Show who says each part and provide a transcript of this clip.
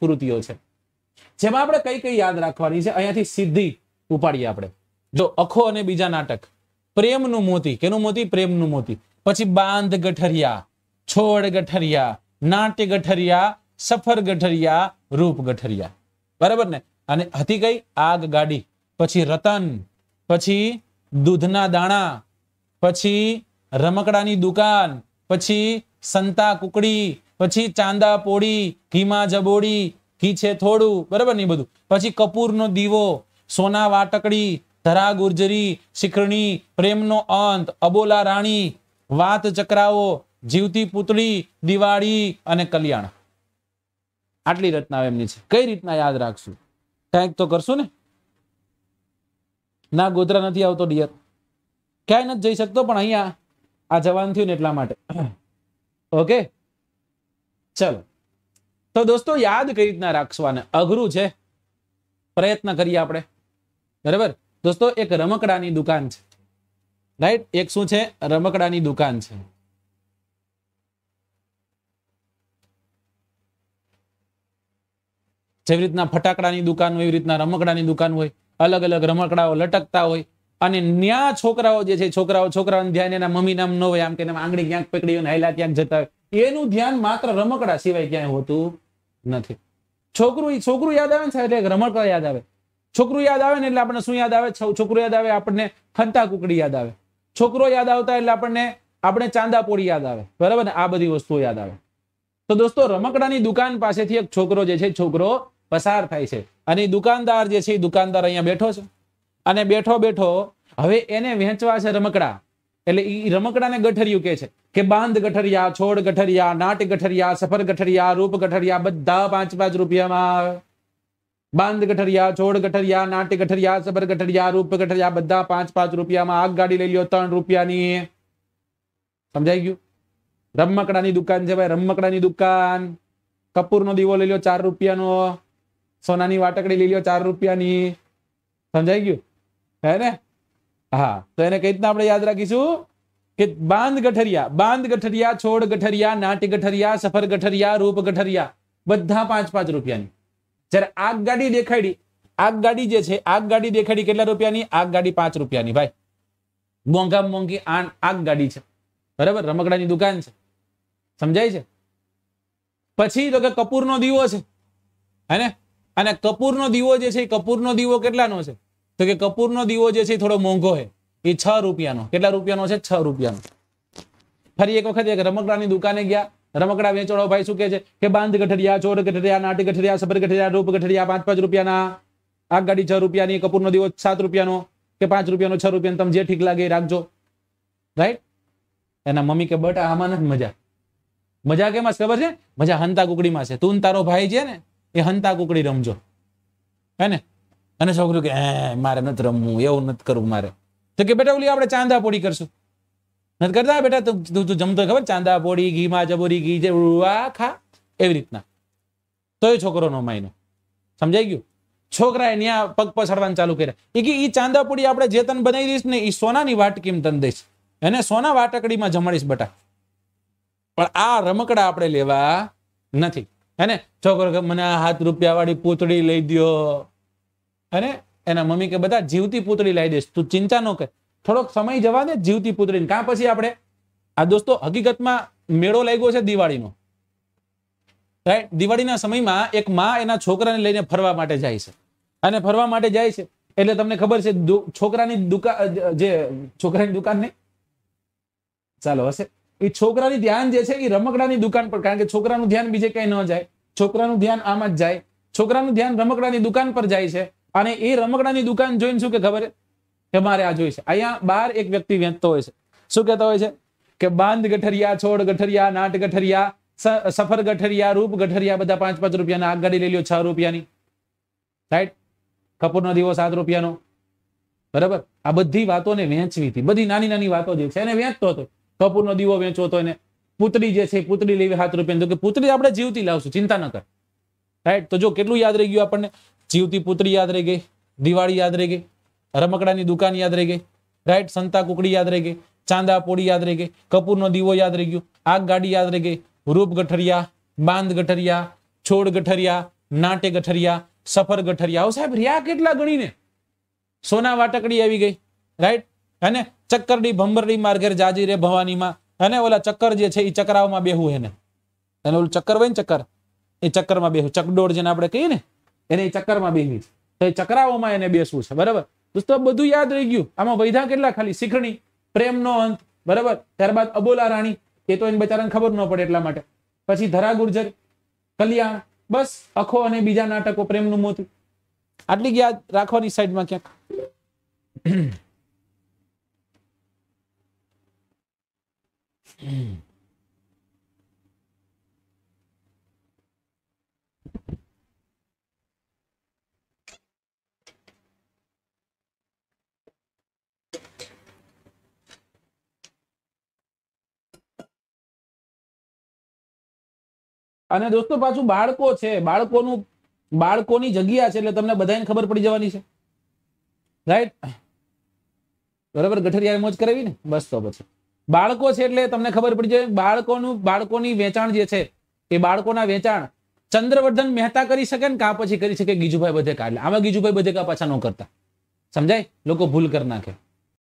Speaker 1: કૃતિઓ છે જેમાં આપણે કઈ કઈ યાદ રાખવાની છે અહીંયાથી સીધી ઉપાડીએ આપણે જો અખો અને બીજા નાટક પ્રેમનું મોતી કેનું મોતી પ્રેમનું મોતી પછી બાંધ ગઠરિયા છોડ ગઠરિયા નાટ્ય ગઠરિયા સફર ગઠરિયા રૂપ ગઠરિયા બરાબર ને અને હતી કઈ આગ ગાડી પછી રતન પછી દૂધના દાણા પછી રમકડાની દુકાન પછી સંતા કુકડી પછી ચાંદા પોળી ઘીમા જબોડી ઘી છે થોડું બરાબર ને બધું પછી કપૂરનો દીવો સોના વાટકડી ધરા ગુર્જરી શિખરણી પ્રેમનો અંત અબોલા રાણી વાત ચક્રાઓ જીવતી પુતળી દિવાળી અને કલ્યાણ આટલી રચના એમની છે કઈ રીતના યાદ રાખશું કંઈક તો કરશું ને ના ગોધરા નથી આવતો ડિયર ક્યાંય નથી જઈ શકતો પણ અહીંયા આ જવાન થયું ને એટલા માટે ઓકે ચલો તો દોસ્તો યાદ કઈ રીતના રાખવાને અઘરું છે પ્રયત્ન કરીએ આપણે બરાબર દોસ્તો એક રમકડાની દુકાન છે રાઈટ એક શું છે રમકડાની દુકાન છે જેવી રીતના ફટાકડાની દુકાન હોય એવી રીતના રમકડાની દુકાન હોય અલગ અલગ રમકડાઓ લટકતા હોય અને ન્યા છોકરાઓ જે છે છોકરાઓ છોકરાઓને ધ્યાન એના મમ્મી નામ ન હોય આમ કે આંગળી ક્યાંક પકડી હોય હાઈલા ક્યાંક જતા હોય એનું ધ્યાન માત્ર રમકડા સિવાય ક્યાંય હોતું નથી છોકરું છોકરું યાદ આવે ને સાહેબ એટલે રમકડા યાદ આવે છોકરું યાદ આવે ને એટલે આપણને શું યાદ આવે છોકરું યાદ આવે આપણને ફંતા કુકડી યાદ આવે છોકરો યાદ આવતા એટલે આપણને આપણે ચાંદા પોળી યાદ આવે બરાબર ને આ બધી વસ્તુઓ યાદ આવે તો દોસ્તો રમકડાની દુકાન પાસેથી એક છોકરો જે છે છોકરો પસાર થાય છે અને દુકાનદાર જે છે એ દુકાનદાર અહીંયા બેઠો છે અને બેઠો બેઠો હવે એને વહેંચવા છે રમકડા એટલે એ રમકડાને ગઠરિયું કે છે કે બાંધ ગઠરિયા છોડ ગઠરિયા નાટ ગઠરિયા સફર ગઠરિયા રૂપ ગઠરિયા બધા પાંચ પાંચ રૂપિયામાં બાંધ ગઠરિયા છોડ ગઠરિયા નાટ ગઠરિયા સફર ગઠરિયા રૂપ ગઠરિયા બધા પાંચ પાંચ રૂપિયામાં આગ ગાડી લઈ લ્યો ત્રણ રૂપિયાની સમજાઈ ગયું રમકડાની દુકાન છે ભાઈ રમકડાની દુકાન કપૂર નો દીવો લઈ લ્યો ચાર રૂપિયાનો સોનાની વાટકડી લઈ લ્યો ચાર રૂપિયાની સમજાઈ ગયું હે ને હા તો એને કઈ રીતના આપણે યાદ રાખીશું કે બાંધ ગઠરિયા બાંધ ગઠરિયા છોડ ગઠરિયા નાટ ગઠરિયા સફર ગઠરિયા રૂપ ગઠરિયા બધા પાંચ પાંચ રૂપિયાની જ્યારે આગ ગાડી દેખાડી આગ ગાડી જે છે આગ ગાડી દેખાડી કેટલા રૂપિયાની આગ ગાડી પાંચ રૂપિયાની ભાઈ મોંઘામાં મોંઘી આગ ગાડી છે બરાબર રમકડાની દુકાન છે સમજાય છે પછી તો કે કપૂરનો દીવો છે હે અને કપૂરનો દીવો જે છે કપૂરનો દીવો કેટલાનો છે તો કે કપૂરનો દીવો જે છે થોડો મોંઘો છે એ છ રૂપિયાનો કેટલા રૂપિયાનો છે છ રૂપિયાનો ફરી એક વખત એક રમકડાની દુકાને ગયા રમકડા વેચવાળો ભાઈ શું કે છે કે બાંધ ગઠડિયા ચોર ગઠડિયા નાટ ગઠડિયા સબર ગઠડિયા રૂપ ગઠડિયા પાંચ પાંચ રૂપિયાના આ ગાડી છ રૂપિયાની કપૂરનો દીવો સાત રૂપિયાનો કે પાંચ રૂપિયાનો છ રૂપિયાનો તમે જે ઠીક લાગે એ રાખજો રાઈટ એના મમ્મી કે બટ આમાં નથી મજા મજા કેમાં ખબર છે મજા હંતા કુકડીમાં છે તું તારો ભાઈ છે ને એ હંતા કુકડી રમજો હે ને અને છોકરું કે મારે નથી રમવું એવું નથી કરવું મારે તો કે બેટા ઓલી આપણે ચાંદા પોડી કરશું નથી કરતા બેટા તું તું જમતો ખબર ચાંદા પોડી ઘીમાં જબોરી ઘી જે ખા એવી રીતના તો એ છોકરો માયનો સમજાઈ ગયું છોકરાએ ત્યાં પગ પછાડવાનું ચાલુ કર્યા એ ચાંદા પોડી આપણે જે તન બનાવી દઈશ ને એ સોનાની વાટ કેમ તન દઈશ એને સોના વાટકડીમાં જમાડીશ બટા પણ આ રમકડા આપણે લેવા નથી હે ને છોકરો મને હાથ રૂપિયા વાળી પૂતળી લઈ દો અને એના મમ્મી કે બધા જીવતી પુતળી લાવી દઈશ તું ચિંતા ન કર થોડોક સમય જવા દે જીવતી પુતળી કા પછી આપણે આ દોસ્તો હકીકતમાં મેળો લાગ્યો છે દિવાળીનો રાઈટ દિવાળીના સમયમાં એક માં એના છોકરાને લઈને ફરવા માટે જાય છે અને ફરવા માટે જાય છે એટલે તમને ખબર છે છોકરાની દુકાન જે છોકરાની દુકાન નહીં ચાલો હશે એ છોકરાની ધ્યાન જે છે એ રમકડાની દુકાન પર કારણ કે છોકરાનું ધ્યાન બીજે ક્યાંય ન જાય છોકરાનું ધ્યાન આમાં જ જાય છોકરાનું ધ્યાન રમકડાની દુકાન પર જાય છે અને એ રમકડાની દુકાન જોઈને શું કે ખબર કે મારે આ જોઈ છે અહીંયા બાર એક વ્યક્તિ વેચતો હોય છે શું કહેતો હોય છે કે બાંધ ગઠરિયા છોડ ગઠરિયા નાટ ગઠરિયા સફર ગઠરિયા રૂપ ગઠરિયા બધા પાંચ પાંચ રૂપિયાના આગગાડી લઈ લ્યો છ રૂપિયાની રાઈટ કપૂરનો દીવો સાત રૂપિયાનો બરાબર આ બધી વાતોને વેચવી હતી બધી નાની નાની વાતો જે છે એને વેચતો હતો નો દીવો વેચતો હતો એને પૂતળી જે છે પૂતળી લેવી સાત રૂપિયા તો કે પૂતળી આપણે જીવતી લાવશું ચિંતા ન કર રાઈટ તો જો કેટલું યાદ રહી ગયું આપણને જીવતી પુત્રી યાદ રહી ગઈ દિવાળી યાદ રહી ગઈ રમકડાની દુકાન યાદ રહી ગઈ રાઈટ સંતા કુકડી યાદ રહી ગઈ ચાંદા પોડી યાદ રહી ગઈ કપૂરનો દીવો યાદ રહી ગયો આગ ગાડી યાદ રહી ગઈ રૂપ ગઠરિયા બાંધ ગઠરિયા છોડ ગઠરિયા નાટે ગઠરિયા સફર ગઠરિયા આવો સાહેબ રહ્યા કેટલા ગણીને સોના વાટકડી આવી ગઈ રાઈટ અને ચક્કરડી ભંબરડી માર્ગેર જાજી રે ભવાનીમાં અને ઓલા ચક્કર જે છે એ ચક્રાઓમાં બેહવું એને અને ઓલું ચક્કર હોય ને ચક્કર એ ચક્કરમાં બેહવું ચકડોળ જેને આપણે કહીએ ને એને ચક્કરમાં બેસવી તો એ ચક્રાઓમાં એને બેસવું છે બરાબર દોસ્તો બધું યાદ રહી ગયું આમાં વૈધા કેટલા ખાલી શીખણી પ્રેમનો અંત બરાબર ત્યારબાદ અબોલા રાણી એ તો એને બચારાને ખબર ન પડે એટલા માટે પછી ધરા ગુર્જર કલ્યાણ બસ અખો અને બીજા નાટકો પ્રેમનું મોતું આટલી યાદ રાખવાની સાઈડમાં ક્યાંક mm અને દોસ્તો પાછું બાળકો છે બાળકોનું બાળકોની જગ્યા છે એટલે તમને બધાને ખબર પડી જવાની છે રાઈટ બરાબર ગઠરિયા મોજ કરાવી ને બસ તો પછી બાળકો છે એટલે તમને ખબર પડી જાય બાળકોનું બાળકોની વેચાણ જે છે એ બાળકોના વેચાણ ચંદ્રવર્ધન મહેતા કરી શકે ને કા પછી કરી શકે ગીજુભાઈ બધે કા એટલે આમાં ગીજુભાઈ બધે કા પાછા ન કરતા સમજાય લોકો ભૂલ કરી નાખે